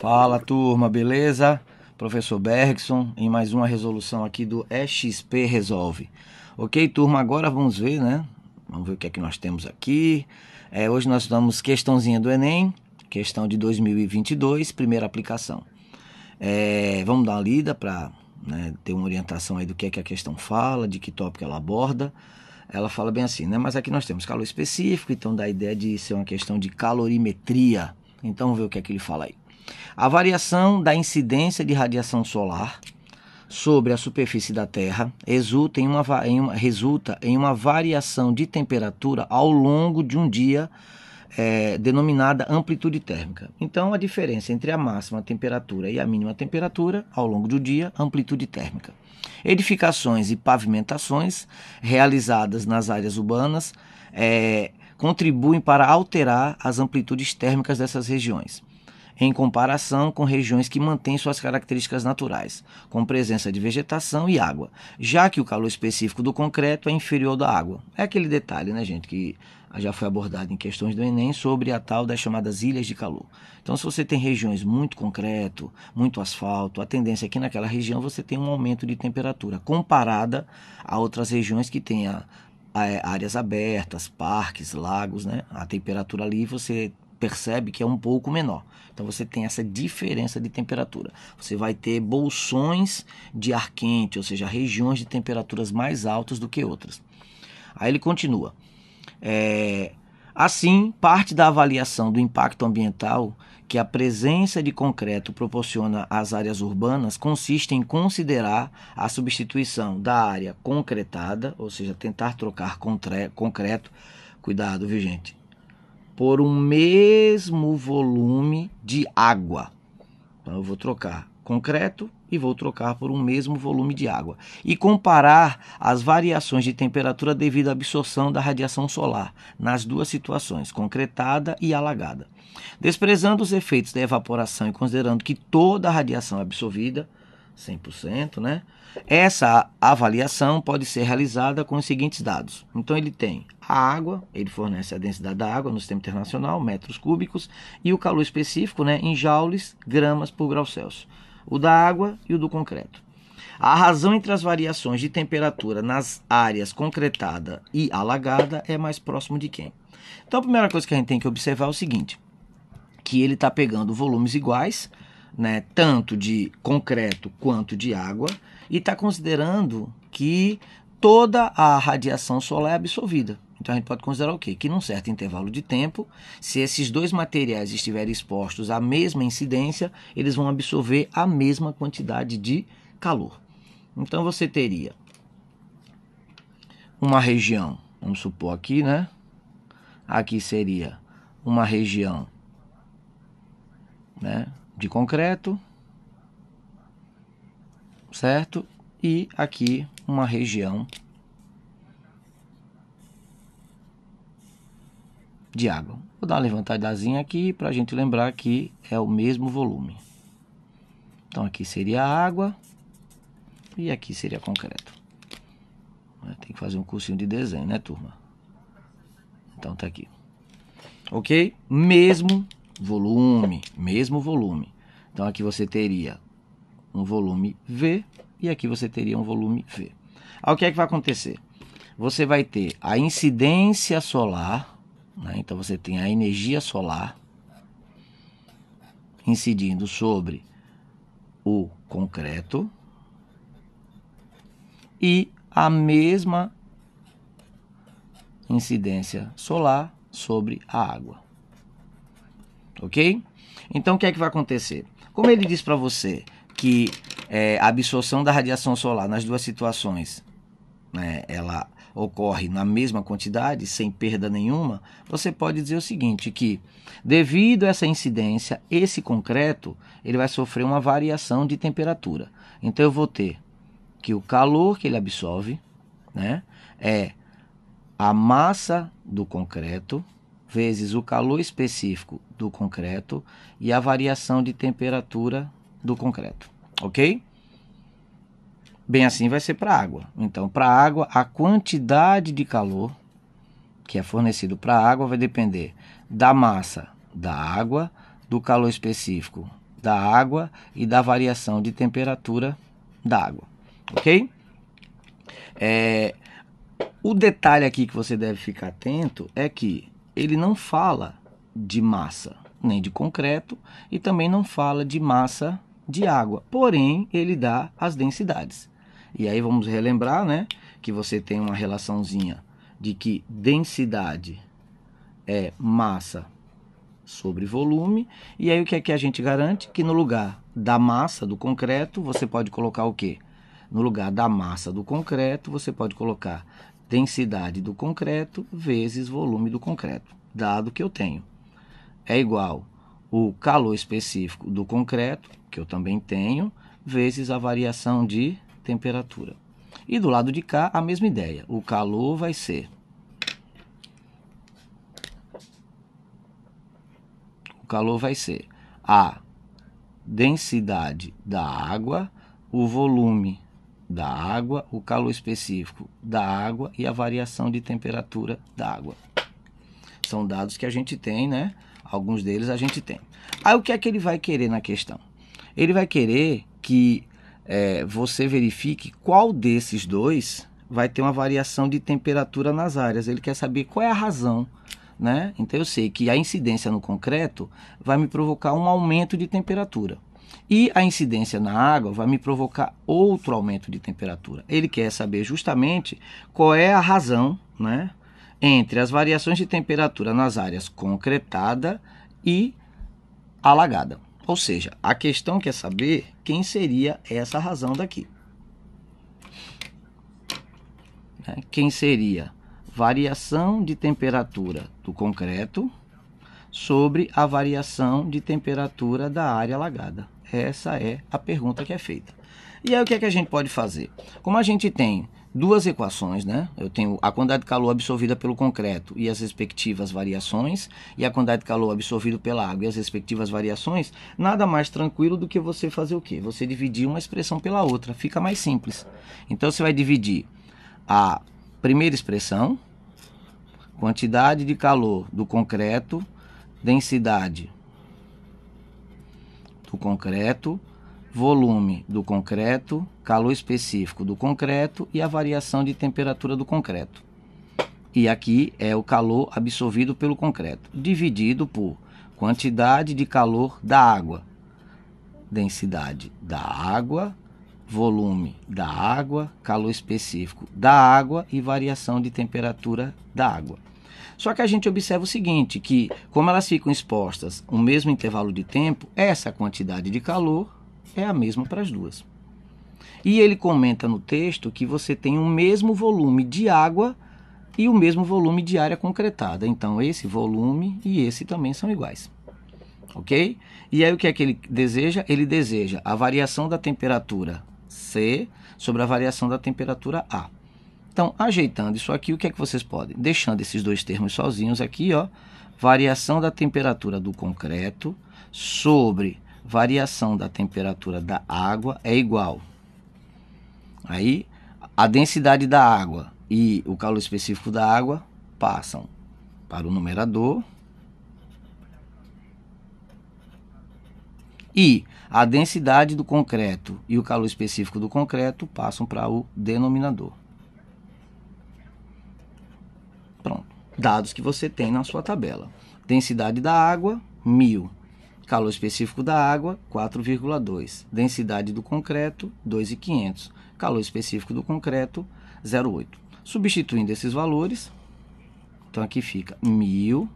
Fala turma, beleza? Professor Bergson em mais uma resolução aqui do EXP Resolve. Ok, turma, agora vamos ver, né? Vamos ver o que é que nós temos aqui. É, hoje nós estudamos questãozinha do Enem, questão de 2022, primeira aplicação. É, vamos dar uma lida para né, ter uma orientação aí do que é que a questão fala, de que tópico ela aborda. Ela fala bem assim, né? Mas aqui nós temos calor específico, então dá a ideia de ser uma questão de calorimetria. Então vamos ver o que é que ele fala aí. A variação da incidência de radiação solar sobre a superfície da Terra resulta em uma, em uma resulta em uma variação de temperatura ao longo de um dia é, denominada amplitude térmica. Então, a diferença entre a máxima temperatura e a mínima temperatura ao longo do dia, amplitude térmica. Edificações e pavimentações realizadas nas áreas urbanas é, contribuem para alterar as amplitudes térmicas dessas regiões em comparação com regiões que mantêm suas características naturais, com presença de vegetação e água, já que o calor específico do concreto é inferior da água. É aquele detalhe, né, gente, que já foi abordado em questões do Enem sobre a tal das chamadas ilhas de calor. Então, se você tem regiões muito concreto, muito asfalto, a tendência é que naquela região você tenha um aumento de temperatura comparada a outras regiões que tenha eh, áreas abertas, parques, lagos, né? A temperatura ali você percebe que é um pouco menor. Então você tem essa diferença de temperatura. Você vai ter bolsões de ar quente, ou seja, regiões de temperaturas mais altas do que outras. Aí ele continua. É, assim, parte da avaliação do impacto ambiental que a presença de concreto proporciona às áreas urbanas consiste em considerar a substituição da área concretada, ou seja, tentar trocar concreto, cuidado, viu gente, por um mesmo volume de água. Então eu vou trocar concreto e vou trocar por um mesmo volume de água e comparar as variações de temperatura devido à absorção da radiação solar nas duas situações, concretada e alagada. Desprezando os efeitos da evaporação e considerando que toda a radiação é absorvida 100%, né? Essa avaliação pode ser realizada com os seguintes dados. Então ele tem a água, ele fornece a densidade da água no sistema internacional, metros cúbicos, e o calor específico, né, em joules, gramas por grau Celsius. O da água e o do concreto. A razão entre as variações de temperatura nas áreas concretada e alagada é mais próximo de quem? Então a primeira coisa que a gente tem que observar é o seguinte, que ele está pegando volumes iguais, né, tanto de concreto quanto de água, e está considerando que toda a radiação solar é absorvida. Então a gente pode considerar o quê? Que num certo intervalo de tempo, se esses dois materiais estiverem expostos à mesma incidência, eles vão absorver a mesma quantidade de calor. Então você teria uma região, vamos supor aqui, né? Aqui seria uma região né, de concreto, certo? E aqui uma região de água. Vou dar uma levantadazinha aqui para a gente lembrar que é o mesmo volume. Então aqui seria água e aqui seria concreto. Né, tem que fazer um cursinho de desenho, né, turma? Então tá aqui. Ok? Mesmo volume, mesmo volume. Então aqui você teria um volume V e aqui você teria um volume V. Aí o que é que vai acontecer? Você vai ter a incidência solar, né? então você tem a energia solar incidindo sobre o concreto e a mesma incidência solar sobre a água ok? Então o que é que vai acontecer? Como ele diz para você que é, a absorção da radiação solar nas duas situações, né, ela ocorre na mesma quantidade, sem perda nenhuma, você pode dizer o seguinte, que devido a essa incidência, esse concreto, ele vai sofrer uma variação de temperatura. Então eu vou ter que o calor que ele absorve, né, é a massa do concreto vezes o calor específico do concreto e a variação de temperatura do concreto, ok? Bem assim vai ser para a água. Então, para a água, a quantidade de calor que é fornecido para a água vai depender da massa da água, do calor específico da água e da variação de temperatura da água, ok? É, o detalhe aqui que você deve ficar atento é que ele não fala de massa nem de concreto e também não fala de massa de água, porém ele dá as densidades. E aí vamos relembrar, né, que você tem uma relaçãozinha de que densidade é massa sobre volume, e aí o que é que a gente garante? Que no lugar da massa do concreto, você pode colocar o quê? No lugar da massa do concreto, você pode colocar densidade do concreto vezes volume do concreto, dado que eu tenho. É igual o calor específico do concreto, que eu também tenho, vezes a variação de temperatura. E do lado de cá, a mesma ideia. O calor vai ser O calor vai ser a densidade da água, o volume da água, o calor específico da água e a variação de temperatura da água. São dados que a gente tem, né? Alguns deles a gente tem. Aí o que é que ele vai querer na questão? Ele vai querer que é, você verifique qual desses dois vai ter uma variação de temperatura nas áreas. Ele quer saber qual é a razão. Né? Então eu sei que a incidência no concreto vai me provocar um aumento de temperatura. E a incidência na água vai me provocar outro aumento de temperatura. Ele quer saber justamente qual é a razão né, entre as variações de temperatura nas áreas concretada e alagada. Ou seja, a questão quer saber quem seria essa razão daqui. Né, quem seria variação de temperatura do concreto sobre a variação de temperatura da área alagada. Essa é a pergunta que é feita. E aí o que, é que a gente pode fazer? Como a gente tem duas equações, né? Eu tenho a quantidade de calor absorvida pelo concreto e as respectivas variações, e a quantidade de calor absorvido pela água e as respectivas variações, nada mais tranquilo do que você fazer o quê? Você dividir uma expressão pela outra, fica mais simples. Então você vai dividir a primeira expressão, quantidade de calor do concreto, densidade do concreto, volume do concreto, calor específico do concreto e a variação de temperatura do concreto. E aqui é o calor absorvido pelo concreto, dividido por quantidade de calor da água, densidade da água, volume da água, calor específico da água e variação de temperatura da água. Só que a gente observa o seguinte, que como elas ficam expostas o mesmo intervalo de tempo, essa quantidade de calor é a mesma para as duas. E ele comenta no texto que você tem o mesmo volume de água e o mesmo volume de área concretada. Então esse volume e esse também são iguais. OK? E aí o que é que ele deseja? Ele deseja a variação da temperatura C sobre a variação da temperatura A. Então, ajeitando isso aqui, o que é que vocês podem? Deixando esses dois termos sozinhos aqui, ó, variação da temperatura do concreto sobre variação da temperatura da água é igual. Aí, a densidade da água e o calor específico da água passam para o numerador. E a densidade do concreto e o calor específico do concreto passam para o denominador. dados que você tem na sua tabela. Densidade da água, 1000. Calor específico da água, 4,2. Densidade do concreto, 2,500. Calor específico do concreto, 0,8. Substituindo esses valores, então aqui fica 1000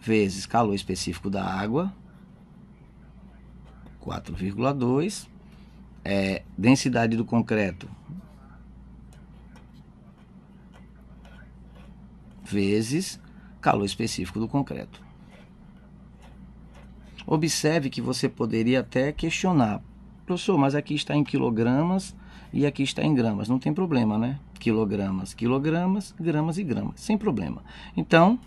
vezes calor específico da água, 4,2. É, densidade do concreto, vezes calor específico do concreto. Observe que você poderia até questionar, professor, mas aqui está em quilogramas e aqui está em gramas, não tem problema, né? Quilogramas, quilogramas, gramas e gramas, sem problema. Então,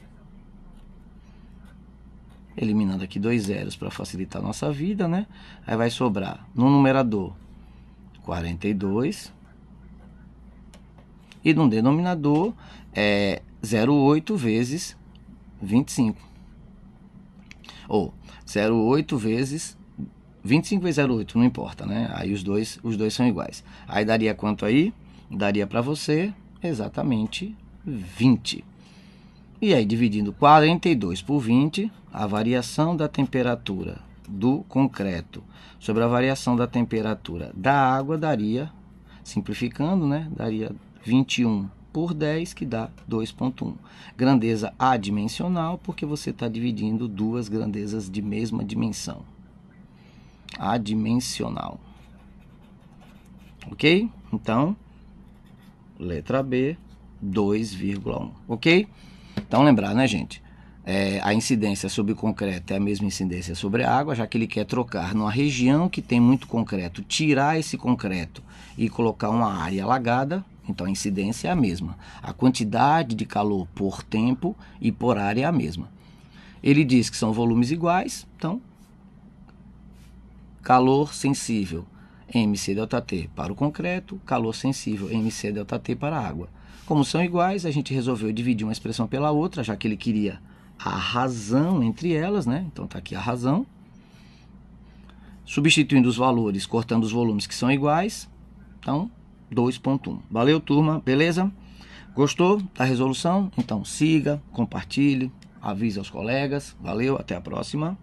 eliminando aqui dois zeros para facilitar a nossa vida, né? Aí vai sobrar no numerador 42 e no denominador é 0,8 vezes 25. Ou 0,8 vezes 25 vezes 0,8, não importa, né? Aí os dois, os dois são iguais. Aí daria quanto aí? Daria para você exatamente 20. E aí, dividindo 42 por 20, a variação da temperatura do concreto sobre a variação da temperatura da água daria, simplificando, né? Daria 21 por 10, que dá 2.1. Grandeza adimensional, porque você está dividindo duas grandezas de mesma dimensão. Adimensional. Ok? Então, letra B, 2,1. Ok? Então, lembrar, né, gente? É, a incidência sobre concreto é a mesma incidência sobre a água, já que ele quer trocar numa região que tem muito concreto, tirar esse concreto e colocar uma área alagada, então a incidência é a mesma. A quantidade de calor por tempo e por área é a mesma. Ele diz que são volumes iguais, então calor sensível MC t para o concreto, calor sensível MC t para a água. Como são iguais, a gente resolveu dividir uma expressão pela outra, já que ele queria a razão entre elas, né? Então está aqui a razão. Substituindo os valores, cortando os volumes que são iguais. Então, 2.1. Valeu, turma, beleza? Gostou da resolução? Então siga, compartilhe, avise aos colegas. Valeu, até a próxima.